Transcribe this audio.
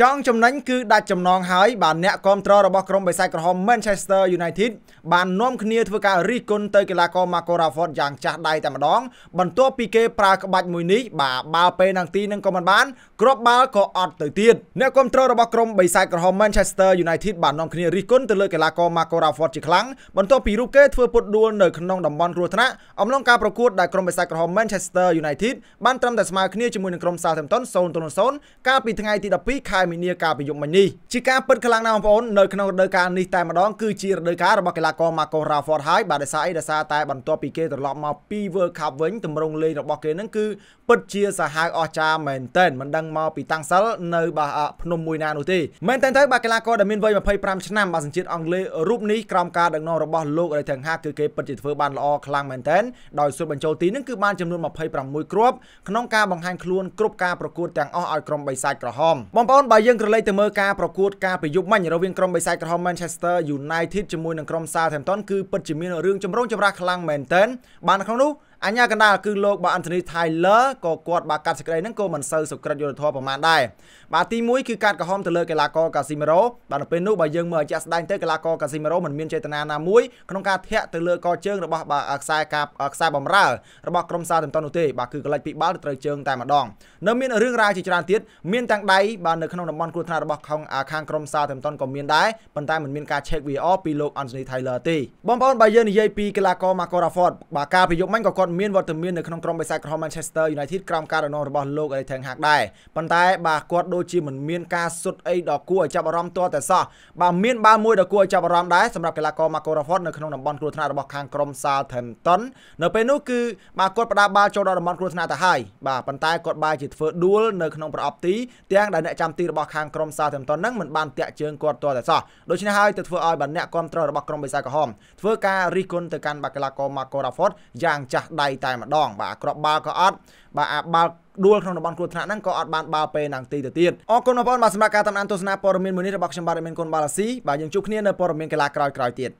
ចង់ចំណេញគឺដាច់ចំណងហើយបានអ្នកគ្រប់គ្រងរបស់ក្រុមបិសាចក្រហម Manchester United បាននាំគ្នាធ្វើការរិះគន់ទៅកីឡាករ Marco Rashford យ៉ាងចាស់ដៃតែម្ដងបន្ទាប់ពីគេប្រើក្បាច់មួយនេះបាទបាល់ពេលនឹងទីនឹងក៏មិនបានគ្រាប់បាល់ក៏អត់ទៅទៀតអ្នកគ្រប់គ្រងរបស់ក្រុមបិសាចក្រហម Manchester United បាននាំគ្នារិះគន់ទៅលើកីឡាករ Marco Rashford ជាខ្លាំងបន្ទាប់ពីរូបគេធ្វើពុតដួលនៅក្នុងតំបន់គ្រោះថ្នាក់អំឡុងការប្រកួតដែលក្រុមបិសាចក្រហម Manchester United បានត្រឹមតែស្មើគ្នាជាមួយនឹងក្រុម Southampton 0-0កាលពីថ្ងៃទី12ខែខែមីនាកាលពីយប់មិញនេះជាការពិតខ្លាំងណាស់បងប្អូននៅក្នុងរដូវកាលនេះតែម្ដងគឺជារដូវកាលរបស់កីឡាករ Marco Rashford ហើយបាទដោយសារអីដោយសារតែបន្ទាប់ពីគេត្រឡប់មកពី World Cup វិញទម្រង់លេងរបស់គេនឹងគឺពិតជាសាហាវអស្ចារ្យមែនទែនមិនដឹងមកពីតាំងសិលនៅបាទភ្នំមួយណានោះទេមែនទែនទៅបាទកីឡាករដែលមានវ័យ25ឆ្នាំបាទសញ្ជាតិអង់គ្លេសរូបនេះក្រោមការដឹកនាំរបស់លោក Ray Ten Hag គឺគេពិតជាធ្វើបានល្អខ្លាំងមែនទែនដោយសុទ្ធបញ្ចូលទីនឹងគឺបានចំនួន26គ្រាប់ក្នុងការបង្ហាញខ្លួនគ្រប់ការប្រកួតទាំងអស់ឲ្យក្រុមបិសាចក្រហមបងប្អូនបើយើងក្រឡេកទៅមើលការប្រកួតការប្រយុទ្ធមិញរវាងក្រុមបិសាចក្រហម Manchester United ជាមួយនឹងក្រុម Southampton គឺពិតជាមានរឿងចម្រូងចម្រាសខ្លាំងមែនទែនបានក្នុងនោះអញ្ញាកណ្ដាលគឺលោកបាទអាន់ថូនីថៃឡឺក៏គាត់បាទកាត់សេចក្តីហ្នឹងក៏មិនសូវសុក្រិតយុទ្ធធម៌ប្រមាណដែរបាទទី1គឺការកំហំទៅលើកីឡាករកាស៊ីមេរ៉ូបាទនៅពេលនោះបើយើងមើលឲ្យជាក់ស្ដែងទៅកីឡាករកាស៊ីមេរ៉ូមិនមានចេតនាណាមួយក្នុងការធាក់ទៅលើកជើងរបស់បាទខ្សែការខ្សែបំរើរបស់ក្រុមសាទមិនតនោះទេបាទគឺកលិចពីបាល់ទៅត្រូវជើងតែម្ដងនៅមានរឿងរ៉ាវជាច្រើនទៀតមានទាំងដៃបាទនៅក្នុងតំបន់គ្រោះថ្នាក់របស់ខាងខាងក្រុមសាទមិនតក៏មានដែរប៉ុន្តែមិនមានការ check VR ពីលោកអាន់ថូនីថៃឡឺទេបងប្អូនបើយើងនិយាយពីកីឡាករ Marco Rashford បាទការប្រយុទ្ធមិញក៏គាត់គាត់មានវត្តមាននៅក្នុងក្រុមបេសាក្រហម Manchester United ក្រោមការរំងរបស់លោក Erik ten Hag ដែរប៉ុន្តែបាទគាត់ដូចជាមិនមានការសុទ្ធអីដល់គួរឲ្យចាប់អារម្មណ៍ទាល់តែសោះបាទមានបាល់មួយដល់គួរឲ្យចាប់អារម្មណ៍ដែរសម្រាប់កីឡាករ Marco Rashford នៅក្នុងតំបន់គ្រោះថ្នាក់របស់ខាងក្រុម Southampton នៅពេលនោះគឺបាទគាត់ផ្ដាល់បាល់ចូលដល់តំបន់គ្រោះថ្នាក់ទៅហើយបាទប៉ុន្តែគាត់បែរជាធ្វើដួលនៅក្នុងប្រអប់ទីទាំងដែលអ្នកចាំទីរបស់ខាងក្រុម Southampton ហ្នឹងមិនបានតាក់ជើងគាត់ទាល់តែសោះដូច្នេះហើយទៅធ្វើឲ្យបាទអ្នកគ្រប់គ្រងរបស់ក្រុមបេសាក្រហមធ្វើការរិះគន់ទៅកាន់បាល់កីឡាករ Marco Rashford យ៉ាងចាស់ដៃតែម្ដងបាទអាក្របបាល់ក៏អត់បាទអាបាល់ដួលក្នុងតំបន់គ្រោះថ្នាក់ហ្នឹងក៏អត់បានបាល់ពេលនឹងទីទៅទៀតអរគុណបងប្អូនបាទសម្រាប់ការតាមដានទស្សនាព័ត៌មានមួយនេះរបស់ខ្ញុំបាទរមែនគុណបាឡាស៊ីបាទយើងជួបគ្នានៅព័ត៌មានកីឡាក្រោយៗទៀត